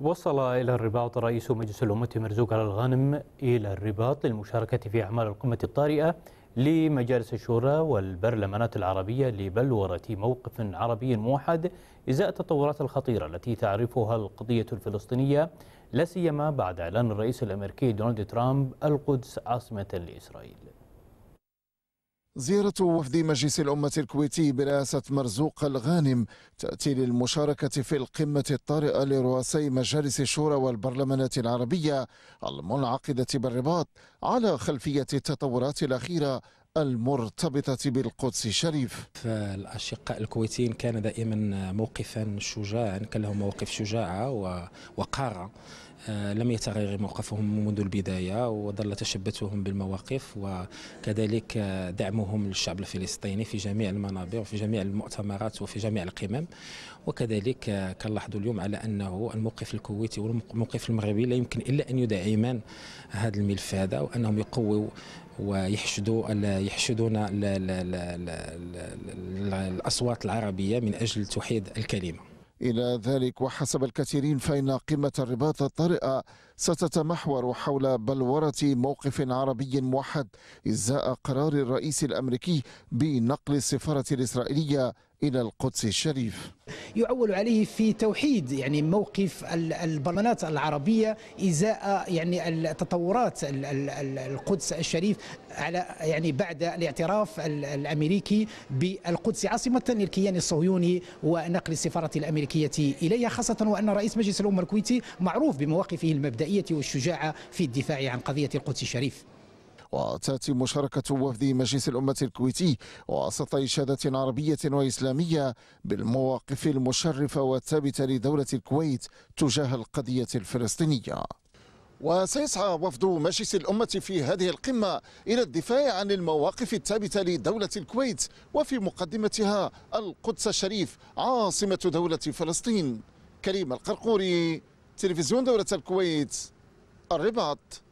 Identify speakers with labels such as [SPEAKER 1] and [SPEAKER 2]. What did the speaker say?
[SPEAKER 1] وصل إلى الرباط رئيس مجلس الأمة مرزوق على الغانم إلى الرباط للمشاركة في أعمال القمة الطارئة لمجالس الشورى والبرلمانات العربية لبلورة موقف عربي موحد إزاء التطورات الخطيرة التي تعرفها القضية الفلسطينية لا سيما بعد إعلان الرئيس الأمريكي دونالد ترامب القدس عاصمة لإسرائيل
[SPEAKER 2] زيارة وفد مجلس الأمة الكويتي برئاسة مرزوق الغانم تأتي للمشاركة في القمة الطارئة لرؤسي مجالس الشورى والبرلمانات العربية المنعقدة بالرباط على خلفية التطورات الأخيرة المرتبطة بالقدس الشريف فالأشقاء الكويتيين كان دائما موقفا شجاعا كان لهم مواقف شجاعة
[SPEAKER 3] وقارة آه، لم يتغير موقفهم منذ البداية وظل تشبثهم بالمواقف وكذلك دعمهم للشعب الفلسطيني في جميع المنابر وفي جميع المؤتمرات وفي جميع القمم وكذلك كنلاحظوا اليوم على أنه الموقف الكويتي والموقف المغربي لا يمكن إلا أن يدعمان هذا الملف هذا وأنهم يقووا ويحشدوا يحشدون الاصوات العربيه من اجل توحيد الكلمه
[SPEAKER 2] إلى ذلك وحسب الكثيرين فإن قمة الرباط الطارئة ستتمحور حول بلورة موقف عربي موحد إزاء قرار الرئيس الأمريكي بنقل السفارة الإسرائيلية إلى القدس الشريف
[SPEAKER 4] يعول عليه في توحيد يعني موقف البرلمانات العربية إزاء يعني التطورات القدس الشريف على يعني بعد الاعتراف الأمريكي بالقدس عاصمة للكيان الصهيوني ونقل السفارة الأمريكية إليها خاصة وأن رئيس
[SPEAKER 2] مجلس الأمة الكويتي معروف بمواقفه المبدئية والشجاعة في الدفاع عن قضية القدس الشريف وتأتي مشاركة وفد مجلس الأمة الكويتي وسط إشادة عربية وإسلامية بالمواقف المشرفة والثابتة لدولة الكويت تجاه القضية الفلسطينية وسيسعى وفد مجلس الأمة في هذه القمة إلى الدفاع عن المواقف الثابتة لدولة الكويت وفي مقدمتها القدس الشريف عاصمة دولة فلسطين كريم القرقوري تلفزيون دولة الكويت الرباط